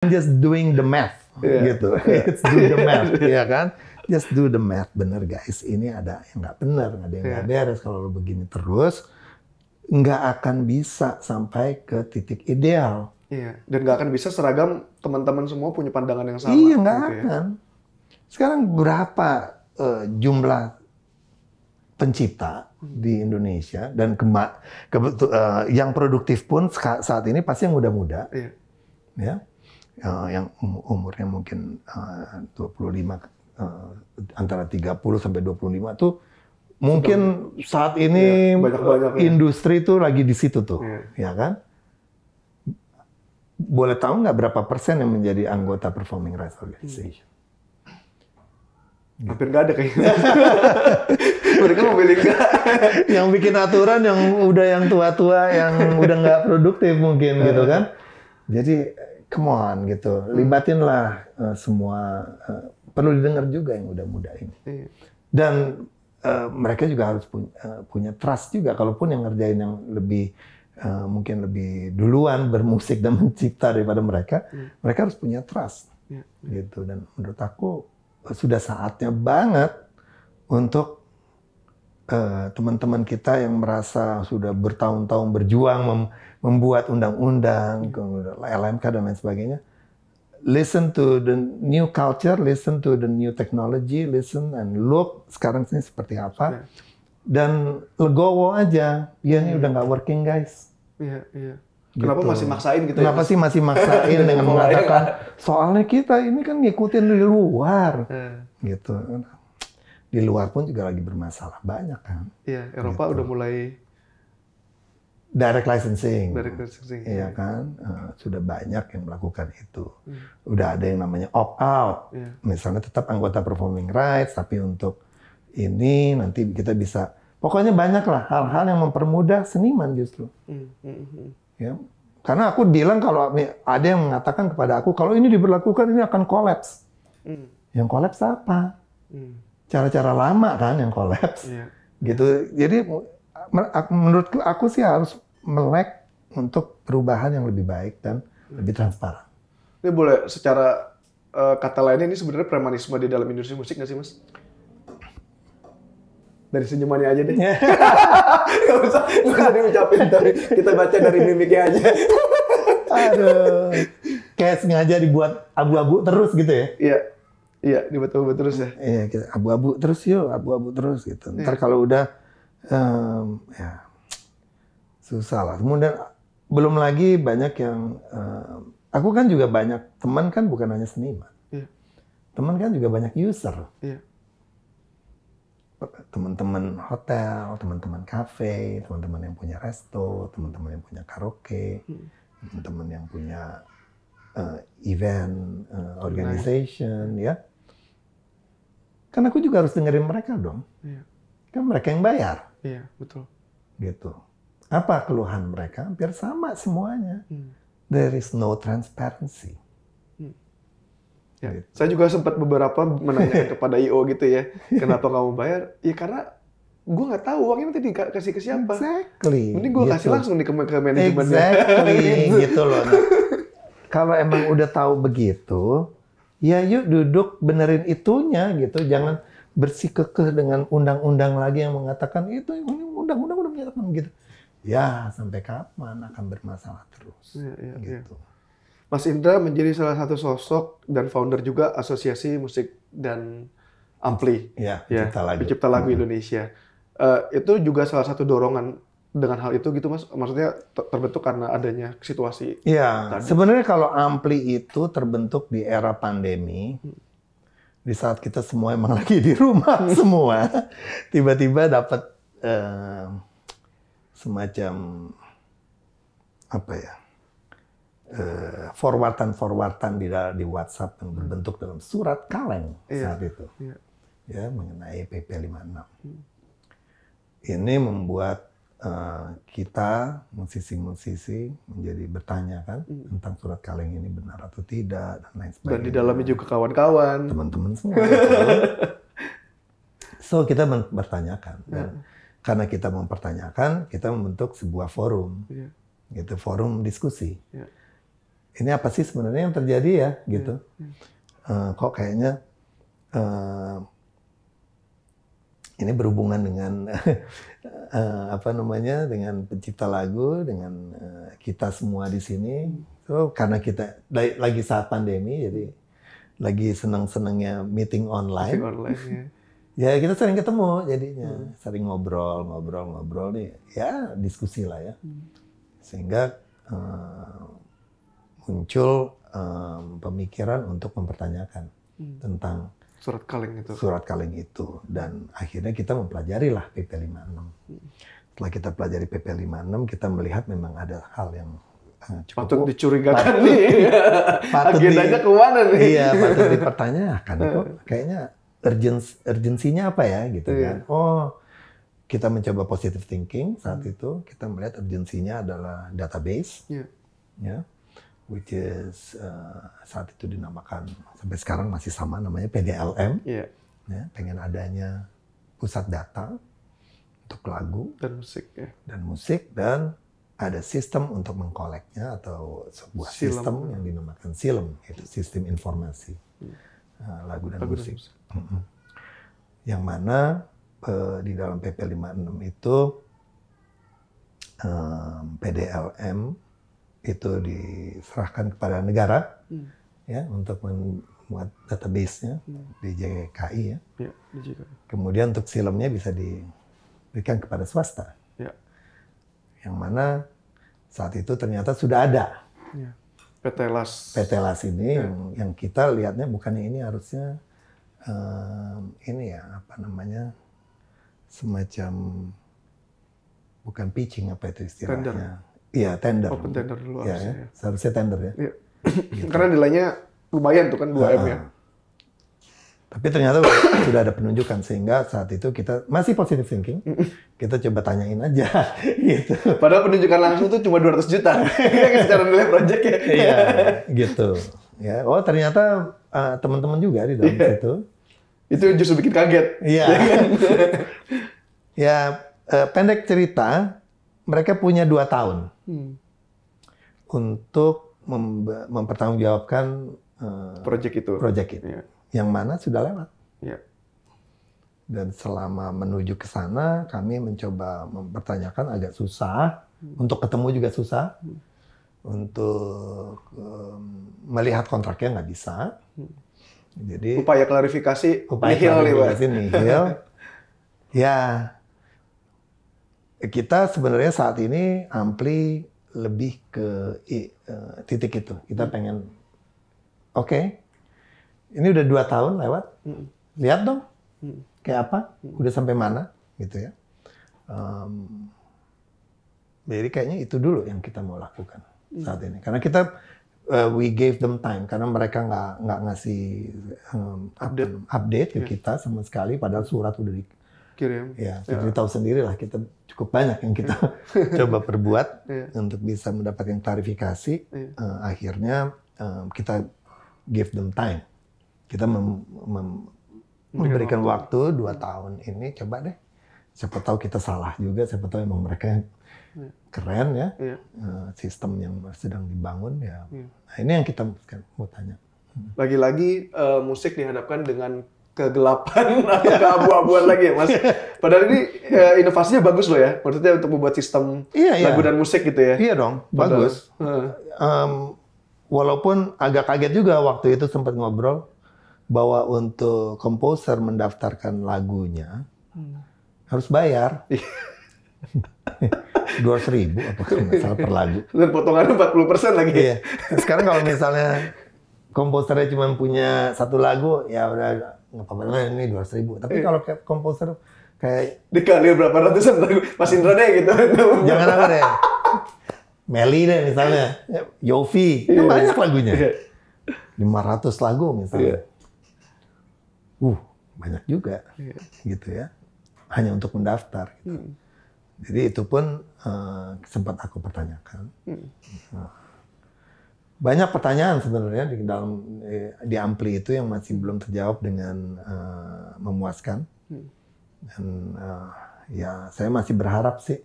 I'm just doing the math yeah. gitu. Yeah. Iya. It's do the math, ya kan? Just do the math, bener guys. Ini ada yang nggak bener, ada yang iya. nggak yeah. beres. Kalau lo begini terus, nggak akan bisa sampai ke titik ideal. Iya. Dan nggak akan bisa seragam teman-teman semua punya pandangan yang sama. Iya nggak gitu ya. akan. Sekarang berapa uh, jumlah pencipta hmm. di Indonesia dan kema, ke, uh, eh, yang produktif pun saat ini pasti yang muda-muda, iya. ya Eh, yang um, umurnya mungkin uh, 25 uh, antara 30 sampai 25 tuh mungkin Sudah, saat ini ya, banyak -banyak industri ya. tuh lagi di situ tuh, ya, ya kan? Boleh tahu nggak berapa persen yang menjadi anggota performing rights organization? Hmm. Hampir nggak ada kayaknya. Mereka memilih nggak. yang bikin aturan yang udah yang tua-tua, yang udah nggak produktif mungkin gitu hmm. kan. Jadi come on gitu hmm. libatinlah uh, semua uh, perlu didengar juga yang udah muda ini iya. dan uh, mereka juga harus punya, uh, punya trust juga kalaupun yang ngerjain yang lebih uh, mungkin lebih duluan bermusik dan mencipta daripada mereka hmm. mereka harus punya trust iya. gitu dan menurut aku sudah saatnya banget untuk Eh, teman-teman uh, kita yang merasa sudah bertahun-tahun berjuang mem membuat undang-undang, LMK dan lain sebagainya. Listen to the new culture, listen to the new technology, listen and look sekarang ini seperti apa. Iya. Dan legowo aja, ya ini udah iya. nggak working guys. Iya, iya. Gitu. Kenapa masih maksain gitu ya, Kenapa ya? sih masih maksain dengan mengatakan soalnya kita ini kan ngikutin dari luar. Iya. Gitu di luar pun juga lagi bermasalah banyak kan. Iya, Eropa gitu. udah mulai direct licensing. Direct licensing. Iya ya. kan, uh, sudah banyak yang melakukan itu. Hmm. Udah ada yang namanya opt out. Yeah. Misalnya tetap anggota performing rights tapi untuk ini nanti kita bisa pokoknya banyaklah hal-hal yang mempermudah seniman justru. Hmm. hmm, hmm. Ya. Karena aku bilang kalau ada yang mengatakan kepada aku kalau ini diberlakukan ini akan kolaps. Hmm. Yang kolaps apa? Hmm cara-cara lama kan yang kolaps. yeah. Gitu. Jadi menurut aku sih harus melek untuk perubahan yang lebih baik dan lebih transparan. Ini boleh secara uh, kata lainnya ini sebenarnya premanisme di dalam industri musik nggak sih mas? Dari senyumannya aja deh. Iya. gak usah, nggak usah diucapin. Dari, kita baca dari mimiknya aja. Aduh. Kayak sengaja dibuat abu-abu terus gitu ya? Iya. Iya, dibetul-betul terus ya. Iya, kita abu-abu terus yuk, abu-abu terus gitu. Iya. Ntar kalau udah um, ya susah lah. Kemudian belum lagi banyak yang um, aku kan juga banyak teman kan bukan hanya seniman. Iya. Teman kan juga banyak user. Iya. Teman-teman hotel, teman-teman kafe, teman-teman yang punya resto, teman-teman yang punya karaoke, hmm. teman-teman yang punya uh, event uh, organization, right. ya Kan aku juga harus dengerin mereka dong. Iya. Kan mereka yang bayar. Iya, betul. Gitu. Apa keluhan mereka? Hampir sama semuanya. Hmm. There is no transparency. Hmm. Ya. Gitu. Saya juga sempat beberapa menanyakan kepada IO gitu ya, kenapa kamu bayar? Ya karena gue nggak tahu uangnya nanti dikasih ke siapa. Exactly. Mending gue gitu. kasih langsung nih ke, ke manajemennya. Exactly, gitu loh. Nah, kalau emang udah tahu begitu, ya yuk duduk benerin itunya gitu jangan bersikekeh dengan undang-undang lagi yang mengatakan itu undang-undang udah menyatakan gitu ya sampai kapan akan bermasalah terus ya, ya, gitu ya. Mas Indra menjadi salah satu sosok dan founder juga asosiasi musik dan ampli ya, ya pencipta lagu, pencipta lagu hmm. Indonesia uh, itu juga salah satu dorongan dengan hal itu gitu mas maksudnya terbentuk karena adanya situasi Iya. sebenarnya kalau ampli itu terbentuk di era pandemi hmm. di saat kita semua emang lagi di rumah hmm. semua tiba-tiba dapat uh, semacam apa ya uh, eh, forwardan forwardan di di WhatsApp yang berbentuk dalam surat kaleng iya. saat itu iya. ya mengenai PP 56 hmm. ini membuat Eh, kita musisi-musisi menjadi bertanya kan hmm. tentang surat kaleng ini benar atau tidak dan lain sebagainya. Dan di dalamnya juga kawan-kawan. Teman-teman semua. Gitu. so kita mempertanyakan. Dan ya. ya. Karena kita mempertanyakan, kita membentuk sebuah forum, yeah. gitu forum diskusi. Yeah. Ini apa sih sebenarnya yang terjadi ya, gitu. Yeah. Ya, yeah. Uh, kok kayaknya uh, ini berhubungan dengan eh, apa namanya dengan pencipta lagu dengan eh, kita semua di sini so, karena kita lagi saat pandemi jadi lagi senang-senangnya meeting online, meeting online ya. ya kita sering ketemu jadinya hmm. sering ngobrol ngobrol ngobrol nih ya, ya diskusi lah ya hmm. sehingga uh, muncul um, pemikiran untuk mempertanyakan hmm. tentang Surat kaleng itu. Surat kaleng itu. Dan akhirnya kita mempelajari lah PP 56. Setelah kita pelajari PP 56, kita melihat memang ada hal yang eh, cukup patut dicurigakan patut, nih. patut Agendanya di, kemana nih? Iya, patut dipertanyakan. Kok kayaknya urgens, urgensinya apa ya gitu iya. kan. Oh, kita mencoba positive thinking saat hmm. itu, kita melihat urgensinya adalah database. Yeah. Ya which is uh, saat itu dinamakan sampai sekarang masih sama namanya PDLM. Yeah. Ya, pengen adanya pusat data untuk lagu dan musik ya. Dan musik dan ada sistem untuk mengkoleknya atau sebuah silem. sistem yang dinamakan silem, itu sistem informasi yeah. Iya. lagu dan lagu musik. Dan musik. Mm -hmm. Yang mana uh, di dalam PP 56 itu um, eh, PDLM itu diserahkan kepada negara hmm. ya untuk membuat database-nya hmm. di JKI ya. ya Kemudian untuk filmnya bisa diberikan kepada swasta. Ya. Yang mana saat itu ternyata sudah ada. Ya. PT Las. PT Las ini ya. yang, yang kita lihatnya bukannya ini harusnya um, ini ya apa namanya semacam bukan pitching apa itu istilahnya. Tender Iya tender. Open tender dulu iya, ya, harusnya. Ya. Seharusnya tender ya. ya. gitu. Karena nilainya lumayan tuh kan 2 m uh -huh. ya. Tapi ternyata sudah ada penunjukan sehingga saat itu kita masih positive thinking. Kita coba tanyain aja gitu. Padahal penunjukan langsung tuh cuma 200 juta. Iya kan, secara nilai project ya. Iya, gitu. Ya, oh ternyata uh, teman-teman juga di dalam yeah. situ. Itu justru bikin kaget. Iya. iya kan? ya, uh, pendek cerita, mereka punya dua tahun hmm. untuk mem mempertanggungjawabkan uh, eh, proyek itu. Project itu. Yeah. Yang mana sudah lewat. Yeah. Dan selama menuju ke sana kami mencoba mempertanyakan agak susah, hmm. untuk ketemu juga susah. Hmm. Untuk um, melihat kontraknya nggak bisa. Hmm. Jadi upaya klarifikasi upaya nihil klarifikasi nihil. ya, kita sebenarnya saat ini ampli lebih ke uh, titik itu. Kita hmm. pengen, oke, okay, ini udah dua tahun lewat, hmm. lihat dong, hmm. kayak apa, hmm. udah sampai mana, gitu ya. Um, jadi kayaknya itu dulu yang kita mau lakukan hmm. saat ini. Karena kita uh, we gave them time karena mereka nggak nggak ngasih um, update, update ke yeah. kita sama sekali. Padahal surat udah di, kirim. Ya, iya, ya. jadi tahu sendiri lah kita cukup banyak yang kita coba perbuat ya. untuk bisa mendapatkan klarifikasi. Ya. Uh, akhirnya uh, kita give them time. Kita mem mem memberikan waktu. dua tahun ini coba deh. Siapa tahu kita salah juga. Siapa tahu emang mereka yang iya. keren ya. ya. Uh, sistem yang sedang dibangun ya. ya. Nah ini yang kita mau tanya. Hmm. Lagi-lagi uh, musik dihadapkan dengan kegelapan atau abu abuan lagi ya mas. Padahal ini eh, inovasinya bagus loh ya, maksudnya untuk membuat sistem iya, iya, lagu dan musik gitu ya. Iya dong, Padahal. bagus. Hmm. Um, walaupun agak kaget juga waktu itu sempat ngobrol bahwa untuk komposer mendaftarkan lagunya hmm. harus bayar. Iya. dua seribu ribu apa salah per lagu dan potongannya 40 persen lagi iya. sekarang kalau misalnya komposernya cuma punya satu lagu ya udah nggak apa-apa nah, ini dua ratus ribu. Tapi eh. kalau kayak komposer kayak dikali berapa ratusan lagu Mas Indra deh gitu. Jangan apa deh. Meli deh misalnya, Yofi, yeah. kan iya. banyak lagunya. Iya. lima yeah. ratus lagu misalnya. Yeah. Uh, banyak juga. Yeah. Gitu ya. Hanya untuk mendaftar gitu. Hmm. Jadi itu pun uh, sempat aku pertanyakan. Hmm. Uh, banyak pertanyaan sebenarnya di dalam eh, di ampli itu yang masih belum terjawab dengan uh, memuaskan hmm. dan uh, ya saya masih berharap sih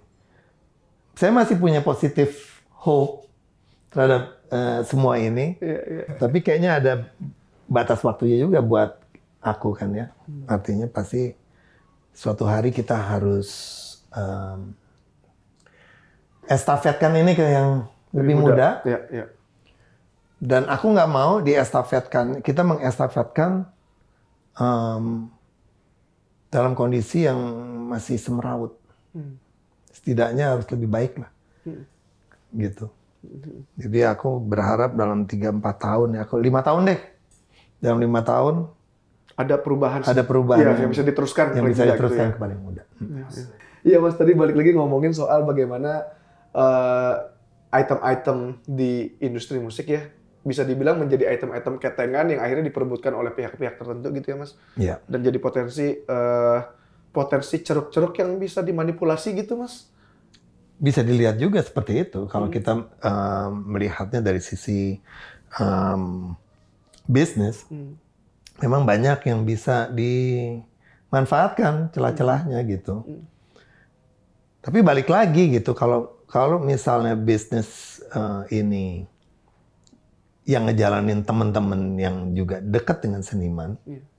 saya masih punya positif hope terhadap uh, semua ini yeah, yeah. tapi kayaknya ada batas waktunya juga buat aku kan ya hmm. artinya pasti suatu hari kita harus um, estafetkan ini ke yang lebih, lebih muda, muda. Ya, ya dan aku nggak mau diestafetkan. Kita mengestafetkan um, dalam kondisi yang masih semerawut. Hmm. Setidaknya harus lebih baik lah. Hmm. Gitu. Hmm. Jadi aku berharap dalam 3-4 tahun ya, aku lima tahun deh. Dalam lima tahun ada perubahan ada perubahan ya, yang bisa diteruskan yang bisa gitu diteruskan gitu ya. kepada yang muda. Iya, iya. iya mas tadi balik lagi ngomongin soal bagaimana uh, eh, item -item di industri musik ya bisa dibilang menjadi item-item ketengan yang akhirnya diperebutkan oleh pihak-pihak tertentu gitu ya mas ya. dan jadi potensi uh, potensi ceruk-ceruk yang bisa dimanipulasi gitu mas bisa dilihat juga seperti itu kalau hmm. kita um, melihatnya dari sisi um, bisnis hmm. memang banyak yang bisa dimanfaatkan celah-celahnya hmm. gitu hmm. tapi balik lagi gitu kalau kalau misalnya bisnis uh, ini yang ngejalanin temen-temen yang juga dekat dengan seniman, yeah.